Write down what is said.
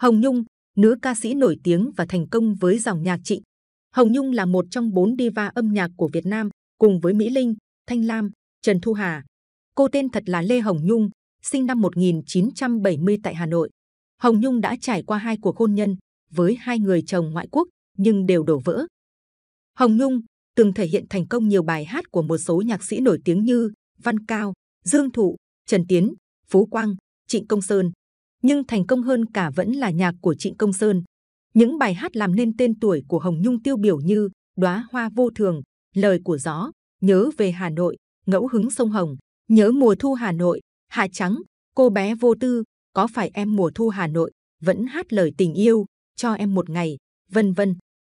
Hồng Nhung, nữ ca sĩ nổi tiếng và thành công với dòng nhạc chị. Hồng Nhung là một trong bốn diva âm nhạc của Việt Nam, cùng với Mỹ Linh, Thanh Lam, Trần Thu Hà. Cô tên thật là Lê Hồng Nhung, sinh năm 1970 tại Hà Nội. Hồng Nhung đã trải qua hai cuộc hôn nhân với hai người chồng ngoại quốc, nhưng đều đổ vỡ. Hồng Nhung từng thể hiện thành công nhiều bài hát của một số nhạc sĩ nổi tiếng như Văn Cao, Dương Thụ, Trần Tiến, Phú Quang, Trịnh Công Sơn nhưng thành công hơn cả vẫn là nhạc của Trịnh Công Sơn. Những bài hát làm nên tên tuổi của Hồng Nhung tiêu biểu như Đóa hoa vô thường, Lời của gió, Nhớ về Hà Nội, Ngẫu hứng sông Hồng, Nhớ mùa thu Hà Nội, Hạ trắng, Cô bé vô tư, Có phải em mùa thu Hà Nội vẫn hát lời tình yêu cho em một ngày, vân vân.